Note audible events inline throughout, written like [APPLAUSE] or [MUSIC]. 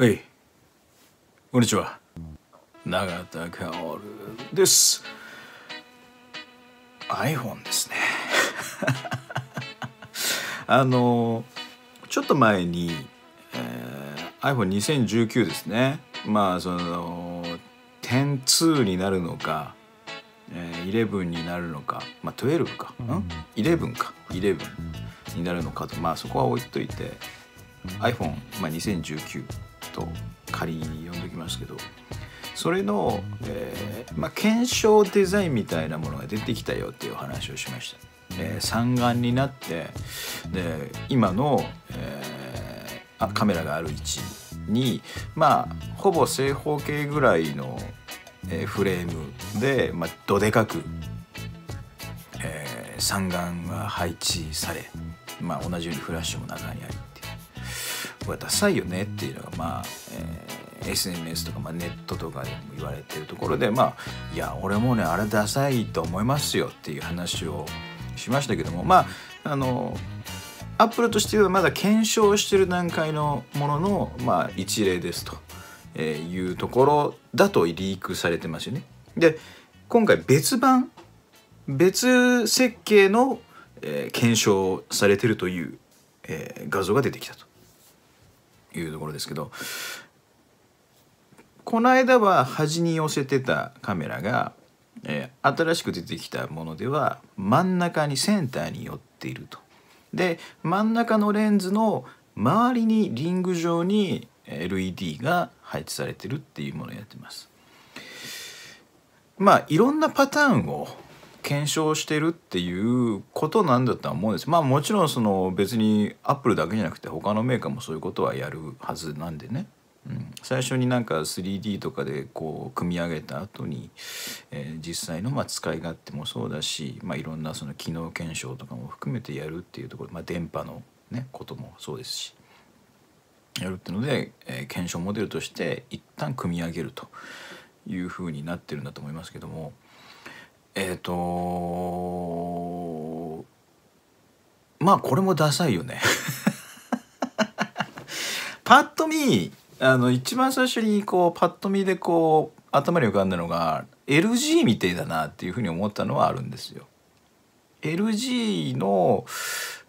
はい。こんにちは。永田薫です。iPhone ですね。[LAUGHS] あの、ちょっと前に、えー、iPhone2019 ですね。まあ、その、10-2になるのか、えー、11になるのか、まあ、12か、うん ?11 か、11になるのかと、まあ、そこは置いといて、iPhone、まあ、2019。と仮に呼んできますけどそれの、えー、まあ、検証デザインみたいなものが出てきたよっていう話をしました。えー、三になってで今の、えー、あカメラがある位置にまあほぼ正方形ぐらいの、えフレームで、まあ、どでかく、え三眼が配置され、まあ、同じようにフラッシュも中にあり声ダサいよねっていうのがまあ、えー、SNS とか、まあ、ネットとかでも言われてるところでまあいや俺もねあれダサいと思いますよっていう話をしましたけどもまああのアップルとしてはまだ検証してる段階のものの、まあ、一例ですと、えー、いうところだとリークされてますよね。で今回別版別設計の、えー、検証されてるという、えー、画像が出てきたと。いうところですけどこの間は端に寄せてたカメラが、えー、新しく出てきたものでは真ん中にセンターに寄っていると。で真ん中のレンズの周りにリング状に LED が配置されてるっていうものをやってます。まあいろんなパターンを検証してるっていうことなんだと思うんですまあもちろんその別にアップルだけじゃなくて他のメーカーもそういうことはやるはずなんでね、うん、最初になんか 3D とかでこう組み上げた後に、えー、実際のま使い勝手もそうだし、まあ、いろんなその機能検証とかも含めてやるっていうところ、まあ、電波の、ね、こともそうですしやるっていうので、えー、検証モデルとして一旦組み上げるというふうになってるんだと思いますけども。えっ、ー、とまあこれもダサいよね [LAUGHS] パッと見あの一番最初にこうパッと見でこう頭に浮かんだのが LG みたいだなっていうふうに思ったのはあるんですよ。LG の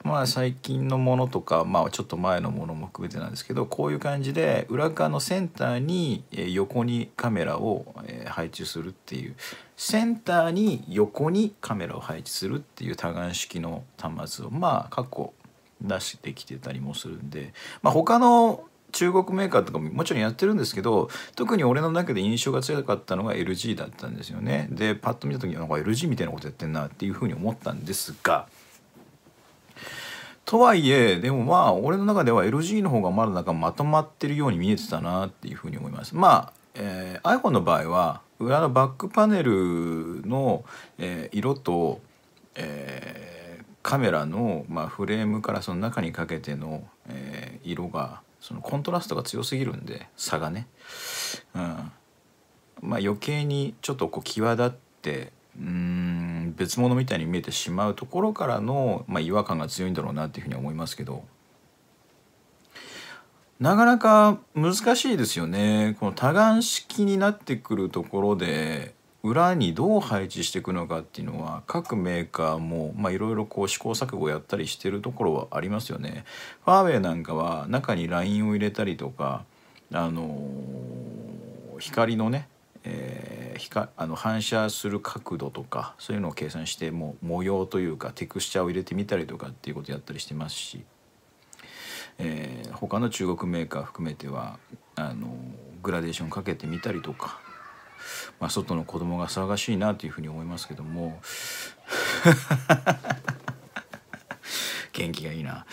まあ最近のものとか、まあ、ちょっと前のものも含めてなんですけどこういう感じで裏側のセンターに横にカメラを配置するっていうセンターに横にカメラを配置するっていう多眼式の端末をまあ過去出してきてたりもするんで、まあ、他の中国メーカーとかももちろんやってるんですけど特に俺の中で印象が強かったのが LG だったんですよねでパッと見た時になんか LG みたいなことやってんなっていうふうに思ったんですがとはいえでもまあ俺の中では LG の方がまだなんかまとまってるように見えてたなっていうふうに思いますまあ、えー、iPhone の場合は裏のバックパネルの、えー、色と、えー、カメラの、まあ、フレームからその中にかけての、えー、色がそのコントラストが強すぎるんで差がね、うん、まあ余計にちょっとこう際立ってうん別物みたいに見えてしまうところからの、まあ、違和感が強いんだろうなっていうふうに思いますけどなかなか難しいですよねこの多眼式になってくるところで裏にどう配置していくのかっていうのは各メーカーもいろいろこう試行錯誤やったりしてるところはありますよね。ファーウェイなんかは中にラインを入れたりとかあの光のね、えー、光あの反射する角度とかそういうのを計算してもう模様というかテクスチャーを入れてみたりとかっていうことやったりしてますし、えー、他の中国メーカー含めてはあのグラデーションかけてみたりとかまあ、外の子供が騒がしいなというふうに思いますけども [LAUGHS] 元気がいいな。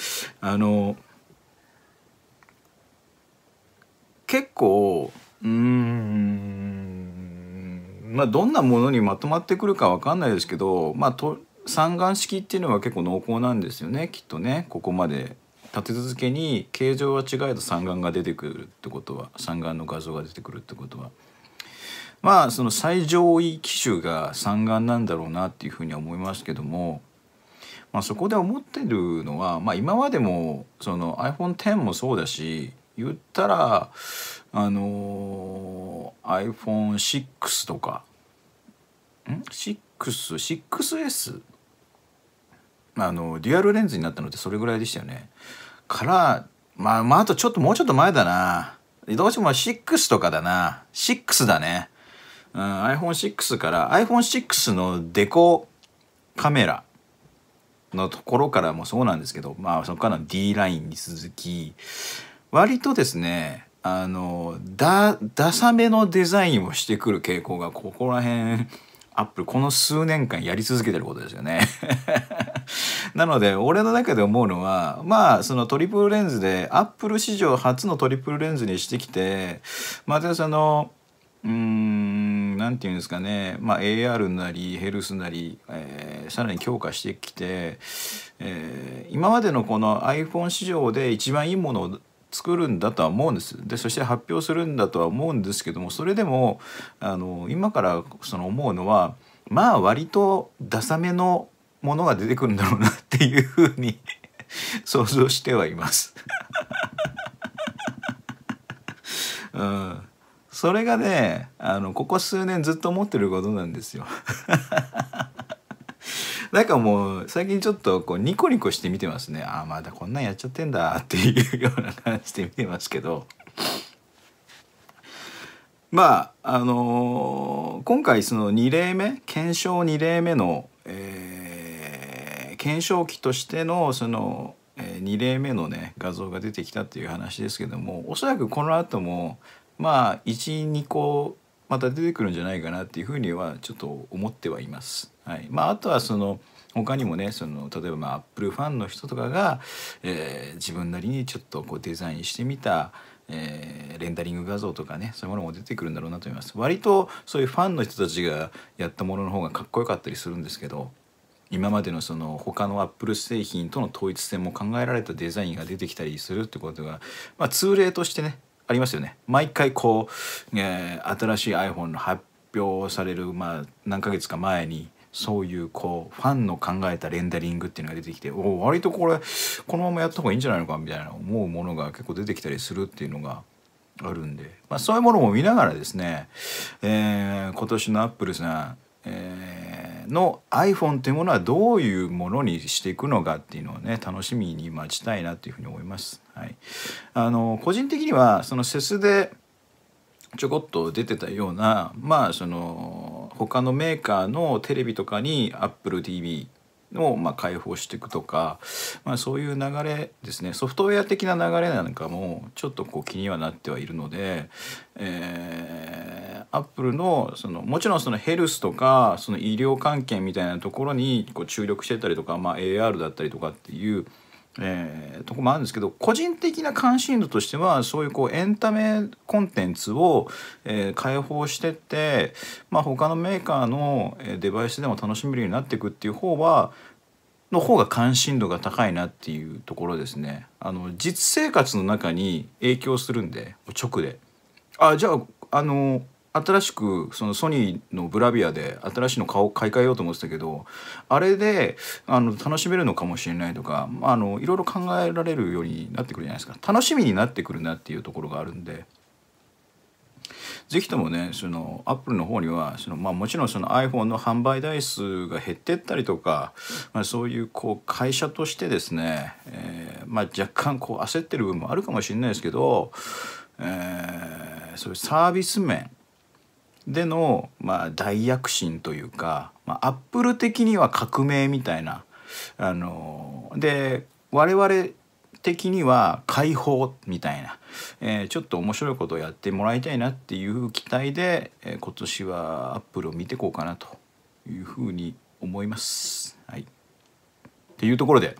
あの結構うんまあどんなものにまとまってくるかわかんないですけど、まあ、と三眼式っていうのは結構濃厚なんですよねきっとねここまで立て続けに形状は違えど三眼が出てくるってことは三眼の画像が出てくるってことは。まあその最上位機種が三眼なんだろうなっていうふうには思いますけども、まあ、そこで思ってるのは、まあ、今までもその i p h o n e X もそうだし言ったらあの iPhone6 とかん ?6?6S? あのデュアルレンズになったのってそれぐらいでしたよね。からまあまああとちょっともうちょっと前だな。どうしても6とかだな。6だね。うん、iPhone6 から iPhone6 のデコカメラのところからもそうなんですけど、まあ、そこからの D ラインに続き割とですねあのダダサめのデザインをしてくる傾向がここら辺アップルこの数年間やり続けてることですよね [LAUGHS] なので俺の中で思うのはまあそのトリプルレンズでアップル史上初のトリプルレンズにしてきてまたそのうーん何て言うんですかね、まあ、AR なりヘルスなり、えー、さらに強化してきて、えー、今までのこの iPhone 市場で一番いいものを作るんだとは思うんですでそして発表するんだとは思うんですけどもそれでもあの今からその思うのはまあ割とダサめのものが出てくるんだろうなっていうふうに [LAUGHS] 想像してはいます [LAUGHS] うんそれがねあのここ数年ずっと思ってることなんですよ [LAUGHS] なんかもう最近ちょっとこうニコニコして見てますねああまだこんなんやっちゃってんだっていうような感じで見てますけどまああのー、今回その2例目検証2例目の、えー、検証機としてのその、えー、2例目のね画像が出てきたっていう話ですけどもおそらくこの後もまあ12個また出てくるんじゃないかなっていうふうにはちょっと思ってはいます。はいまあ、あとはその他にもねその例えばまあアップルファンの人とかが、えー、自分なりにちょっとこうデザインしてみた、えー、レンダリング画像とかねそういうものも出てくるんだろうなと思います。割とそういうファンの人たちがやったものの方がかっこよかったりするんですけど今までのその他のアップル製品との統一性も考えられたデザインが出てきたりするってことが、まあ、通例としてねありますよね毎回こう、えー、新しい iPhone の発表される、まあ、何ヶ月か前にそういうこうファンの考えたレンダリングっていうのが出てきてお割とこれこのままやった方がいいんじゃないのかみたいな思うものが結構出てきたりするっていうのがあるんで、まあ、そういうものも見ながらですね、えー、今年のアップルさん、えーの iPhone というものはどういうものにしていくのかっていうのをね楽しみに待ちたいなというふうに思います。はい、あの個人的にはそのセスでちょこっと出てたようなまあその他のメーカーのテレビとかに AppleTV をま開放していくとか、まあ、そういう流れですねソフトウェア的な流れなんかもちょっとこう気にはなってはいるので、えー、アップルのそのもちろんそのヘルスとかその医療関係みたいなところにこう注力してたりとか、まあ、AR だったりとかっていうえー、とこもあるんですけど個人的な関心度としてはそういうこうエンタメコンテンツを、えー、開放してって、まあ、他のメーカーのデバイスでも楽しめるようになっていくっていう方はの方が関心度が高いなっていうところですね。あの実生活の中に影響するんで直で。あじゃああの新しくそのソニーのブラビアで新しいの顔買い替えようと思ってたけどあれであの楽しめるのかもしれないとかあのいろいろ考えられるようになってくるじゃないですか楽しみになってくるなっていうところがあるんで。是非ともねそのアップルの方にはその、まあ、もちろんその iPhone の販売台数が減ってったりとか、まあ、そういうこう会社としてですね、えー、まあ、若干こう焦ってる部分もあるかもしれないですけど、えー、そういうサービス面での、まあ、大躍進というか、まあ、アップル的には革命みたいなあので我々的には解放みたいな、えー、ちょっと面白いことをやってもらいたいなっていう期待で、えー、今年はアップルを見てこうかなというふうに思います。はい、っていうところで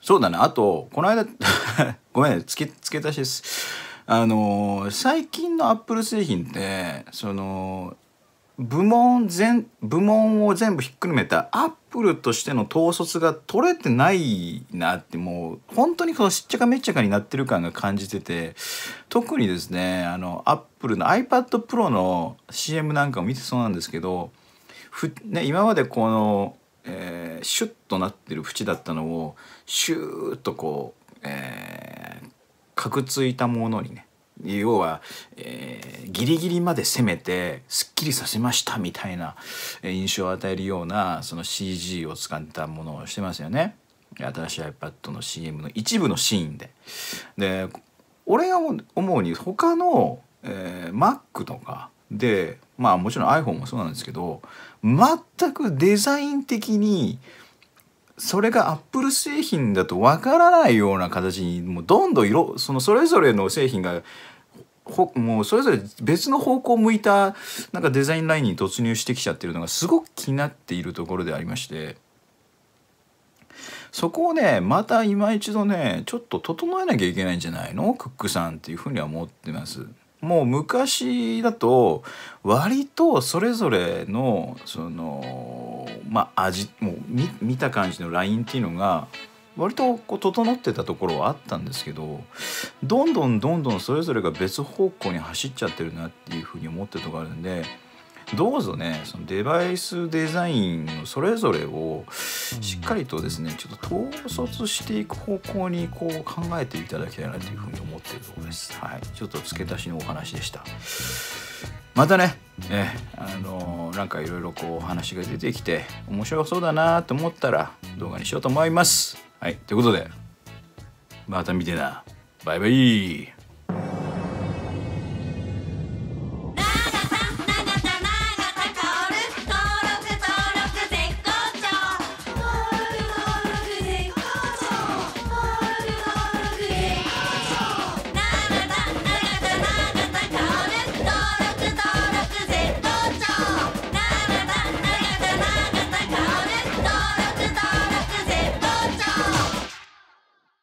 そうだなあとこの間 [LAUGHS] ごめん付け付け足しです。あの最近のアップル製品ってその部門全部門を全部ひっくるめたアップルとしての統率が取れてないなってもう本当にこのしっちゃかめっちゃかになってる感が感じてて特にですねあのアップルの iPad Pro の CM なんかを見てそうなんですけどふ、ね、今までこの、えー、シュッとなってる縁だったのをシューッとこう、えーかくついたものにね要は、えー、ギリギリまで攻めてすっきりさせましたみたいな印象を与えるようなその CG を使ったものをしてますよね新しい iPad の CM の一部のシーンで。で俺が思うに他の、えー、Mac とかでまあもちろん iPhone もそうなんですけど全くデザイン的にそれがアップル製品だとわからないような形にもうどんどん色そのそれぞれの製品がほもうそれぞれ別の方向を向いたなんかデザインラインに突入してきちゃってるのがすごく気になっているところでありましてそこをねまた今一度ねちょっと整えなきゃいけないんじゃないのクックさんっていうふうには思ってます。もう昔だと割とそれぞれのそのまあ、味もう見見た感じのラインっていうのが割とこう整ってたところはあったんですけどどんどんどんどんそれぞれが別方向に走っちゃってるなっていうふうに思ってるとこあるんで。どうぞねそのデバイスデザインのそれぞれをしっかりとですねちょっと統率していく方向にこう考えていただきたいなというふうに思っているところです。はい、ちょっと付け足しのお話でした。またね、えあのなんかいろいろこうお話が出てきて面白そうだなと思ったら動画にしようと思います。はい、ということでまた見てな。バイバイ